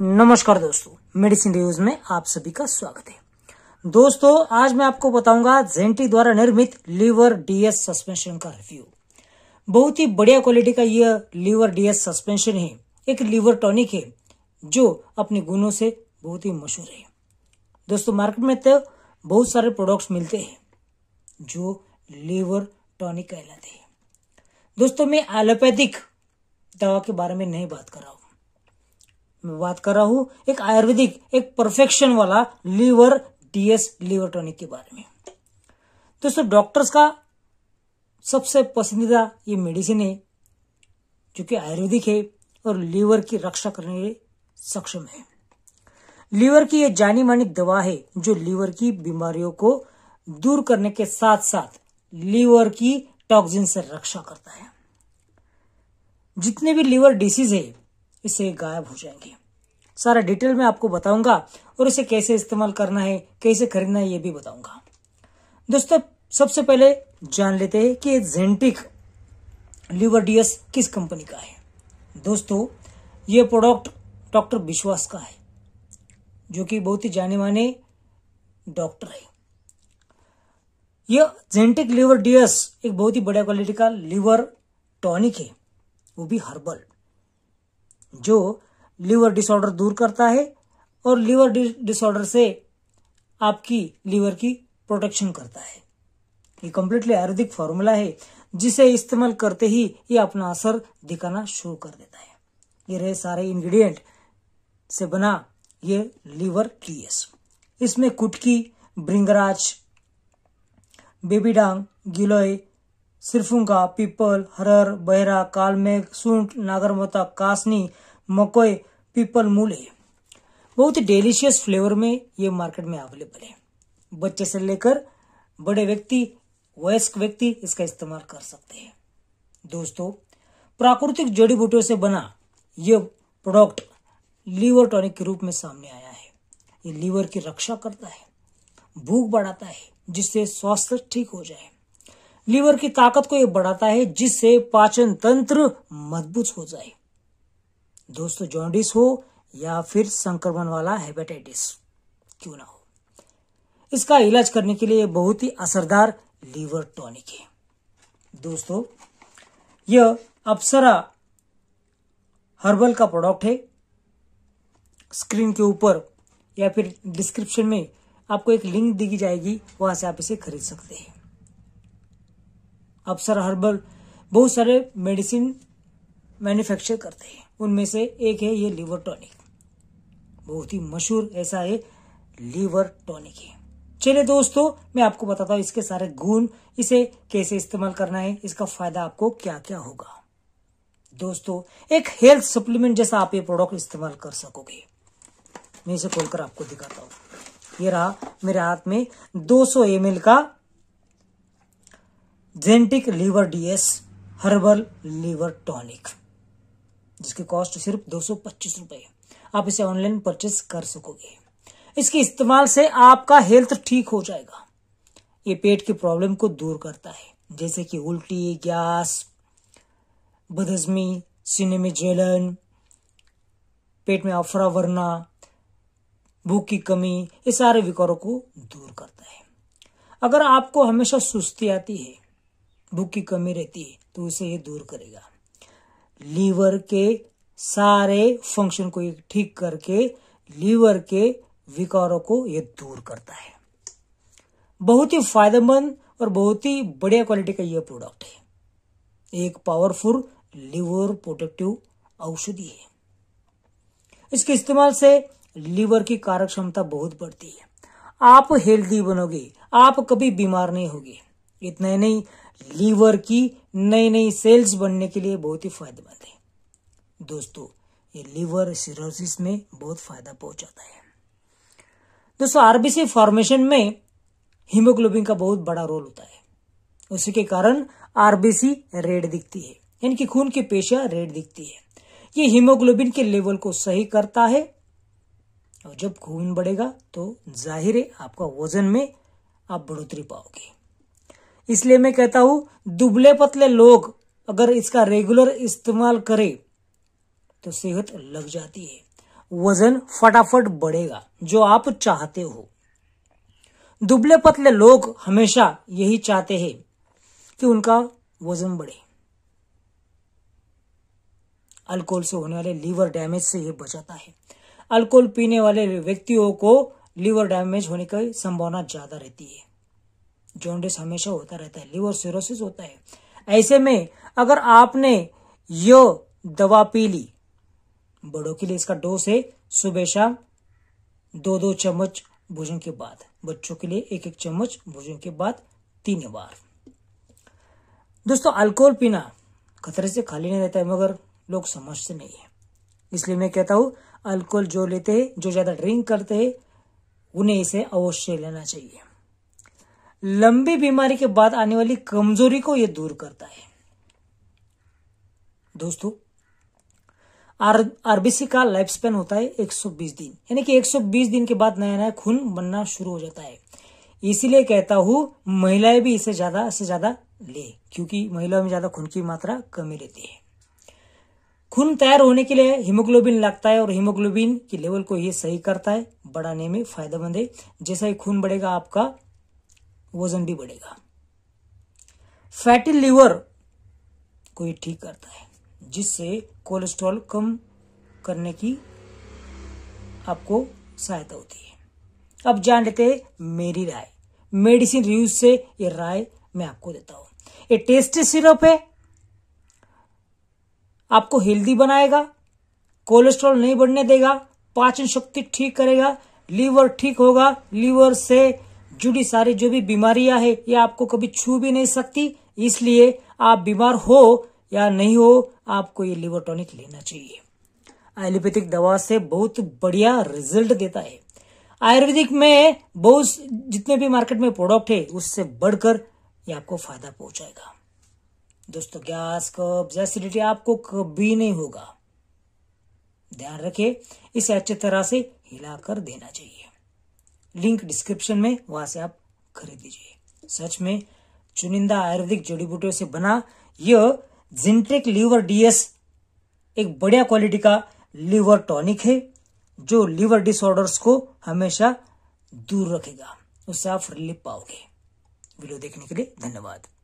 नमस्कार दोस्तों medicine reviews में आप सभी का स्वागत है दोस्तों आज मैं आपको बताऊंगा जेंटी द्वारा निर्मित लीवर डीएस सस्पेंशन का रिव्यू बहुत ही बढ़िया क्वालिटी का यह लीवर डीएस सस्पेंशन है एक लीवर टॉनिक है जो अपने गुणों से बहुत ही मशहूर है दोस्तों मार्केट में तो बहुत सारे प्रोडक्ट्स मिलते हैं जो लीवर टॉनिक कहलाते हैं दोस्तों मैं एलोपैथिक दवा के बारे में नहीं बात कर रहा मैं बात कर रहा हूं एक आयुर्वेदिक एक परफेक्शन वाला लीवर डीएस लीवर टॉनिक के बारे में दोस्तों डॉक्टर्स का सबसे पसंदीदा ये मेडिसिन है जो कि आयुर्वेदिक है और लीवर की रक्षा करने के सक्षम है लीवर की यह जानी मानी दवा है जो लीवर की बीमारियों को दूर करने के साथ साथ लीवर की टॉक्सिन से रक्षा करता है जितने भी लीवर डिसीज है इससे गायब हो जाएंगे सारा डिटेल में आपको बताऊंगा और इसे कैसे इस्तेमाल करना है कैसे खरीदना है ये भी बताऊंगा दोस्तों सबसे पहले जान लेते हैं कि जेंटिक लिवर्डियस किस कंपनी का है दोस्तों ये प्रोडक्ट डॉक्टर विश्वास का है जो कि बहुत ही जाने माने डॉक्टर है यह जेंटिक लिवर डियस एक बहुत ही बड़ा क्वालिटी का लिवर टॉनिक है वो भी हर्बल जो लीवर डिसऑर्डर दूर करता है और लीवर डिसऑर्डर से आपकी लीवर की प्रोटेक्शन करता है ये कम्प्लीटली आयुर्वेदिक फॉर्मूला है जिसे इस्तेमाल करते ही ये अपना असर दिखाना शुरू कर देता है ये रहे सारे इंग्रेडिएंट से बना ये लीवर टीएस इसमें कुटकी ब्रिंगराज बेबीडांग गिलोय सिरफुंगा पीपल हरर बहरा कालमेघ सूंट नागरमोता कासनी मकोई पीपल मूल है बहुत ही डेलिशियस फ्लेवर में ये मार्केट में अवेलेबल है बच्चे से लेकर बड़े व्यक्ति वयस्क व्यक्ति इसका इस्तेमाल कर सकते हैं दोस्तों प्राकृतिक जड़ी बूटियों से बना यह प्रोडक्ट लीवर टॉनिक के रूप में सामने आया है ये लीवर की रक्षा करता है भूख बढ़ाता है जिससे स्वास्थ्य ठीक हो जाए लीवर की ताकत को यह बढ़ाता है जिससे पाचन तंत्र मजबूत हो जाए दोस्तों जॉन्डिस हो या फिर संक्रमण वाला हेपेटाइटिस क्यों ना हो इसका इलाज करने के लिए बहुत ही असरदार लीवर टॉनिक है दोस्तों यह अप्सरा हर्बल का प्रोडक्ट है स्क्रीन के ऊपर या फिर डिस्क्रिप्शन में आपको एक लिंक दी जाएगी वहां से आप इसे खरीद सकते हैं अप्सरा हर्बल बहुत सारे मेडिसिन मैन्युफैक्चर करते हैं उनमें से एक है ये लीवर टॉनिक बहुत ही मशहूर ऐसा है लीवर टॉनिक है चलिए दोस्तों मैं आपको बताता हूँ इसके सारे गुण इसे कैसे इस्तेमाल करना है इसका फायदा आपको क्या क्या होगा दोस्तों एक हेल्थ सप्लीमेंट जैसा आप ये प्रोडक्ट इस्तेमाल कर सकोगे मैं इसे खोलकर आपको दिखाता हूँ ये रहा मेरे हाथ में 200 सौ का जेंटिक liver DS herbal liver tonic जिसकी कॉस्ट सिर्फ दो सौ पच्चीस है आप इसे ऑनलाइन परचेस कर सकोगे इसके इस्तेमाल से आपका हेल्थ ठीक हो जाएगा ये पेट की प्रॉब्लम को दूर करता है जैसे कि उल्टी गैस बदहजमी सीने में ज्वेलन पेट में अफरा वरना भूख की कमी ये सारे विकारों को दूर करता है अगर आपको हमेशा सुस्ती आती है भूख की कमी रहती है तो उसे ये दूर करेगा लीवर के सारे फंक्शन को ठीक करके लीवर के विकारों को ये दूर करता है बहुत ही फायदेमंद और बहुत ही बढ़िया क्वालिटी का यह प्रोडक्ट है एक पावरफुल लीवर प्रोटेक्टिव औषधि है इसके इस्तेमाल से लीवर की कार्य क्षमता बहुत बढ़ती है आप हेल्दी बनोगे आप कभी बीमार नहीं होगी इतना ही नहीं लीवर की नई नई सेल्स बनने के लिए बहुत ही फायदेमंद है दोस्तों ये लीवर सिरोसिस में बहुत फायदा पहुंचाता है दोस्तों आरबीसी फॉर्मेशन में हीमोग्लोबिन का बहुत बड़ा रोल होता है उसी के कारण आरबीसी रेड दिखती है यानी कि खून की पेशा रेड दिखती है ये हीमोग्लोबिन के लेवल को सही करता है और जब खून बढ़ेगा तो जाहिर है आपका वजन में आप बढ़ोतरी पाओगे इसलिए मैं कहता हूं दुबले पतले लोग अगर इसका रेगुलर इस्तेमाल करें तो सेहत लग जाती है वजन फटाफट बढ़ेगा जो आप चाहते हो दुबले पतले लोग हमेशा यही चाहते हैं कि उनका वजन बढ़े अल्कोहल से होने वाले लीवर डैमेज से यह बचाता है अल्कोहल पीने वाले व्यक्तियों को लीवर डैमेज होने की संभावना ज्यादा रहती है जॉन्डिस हमेशा होता रहता है लिवर सिरोसिस होता है ऐसे में अगर आपने यो दवा पी ली बड़ों के लिए इसका डोज है सुबह शाम दो दो चम्मच भोजन के बाद बच्चों के लिए एक एक चम्मच भोजन के बाद तीन बार दोस्तों अल्कोहल पीना खतरे से खाली नहीं रहता है मगर लोग समझते नहीं है इसलिए मैं कहता हूं अल्कोहल जो लेते हैं जो ज़्यादा ड्रिंक करते हैं उन्हें इसे अवश्य लेना चाहिए लंबी बीमारी के बाद आने वाली कमजोरी को यह दूर करता है दोस्तों आरबीसी का लाइफ स्पेन होता है 120 दिन यानी कि 120 दिन के बाद नया नया खून बनना शुरू हो जाता है इसीलिए कहता हूं महिलाएं भी इसे ज्यादा से ज्यादा ले क्योंकि महिलाओं में ज्यादा खून की मात्रा कमी रहती है खून तैयार होने के लिए हीमोग्लोबिन लगता है और हीमोग्लोबिन की लेवल को ये सही करता है बढ़ाने में फायदेमंद है जैसा ही खून बढ़ेगा आपका वजन भी बढ़ेगा फैटी लीवर को ये ठीक करता है जिससे कोलेस्ट्रॉल कम करने की आपको सहायता होती है अब जान लेते मेरी राय मेडिसिन रिव्यूज से ये राय मैं आपको देता हूं ये टेस्टी सिरप है आपको हेल्दी बनाएगा कोलेस्ट्रॉल नहीं बढ़ने देगा पाचन शक्ति ठीक करेगा लीवर ठीक होगा लीवर से जुड़ी सारी जो भी बीमारियां है ये आपको कभी छू भी नहीं सकती इसलिए आप बीमार हो या नहीं हो आपको ये लिवर टॉनिक लेना चाहिए एलोपैथिक दवा से बहुत बढ़िया रिजल्ट देता है आयुर्वेदिक में बहुत जितने भी मार्केट में प्रोडक्ट है उससे बढ़कर ये आपको फायदा पहुंचाएगा दोस्तों गैस कब्ज एसिडिटी आपको कभी नहीं होगा ध्यान रखे इसे अच्छी तरह से हिलाकर देना चाहिए लिंक डिस्क्रिप्शन में वहां से आप खरीद लीजिए सच में चुनिंदा आयुर्वेदिक जड़ी बूटियों से बना यह जिंट्रिक लीवर डीएस एक बढ़िया क्वालिटी का लीवर टॉनिक है जो लीवर डिसऑर्डर्स को हमेशा दूर रखेगा उससे आप रिलीफ पाओगे वीडियो देखने के लिए धन्यवाद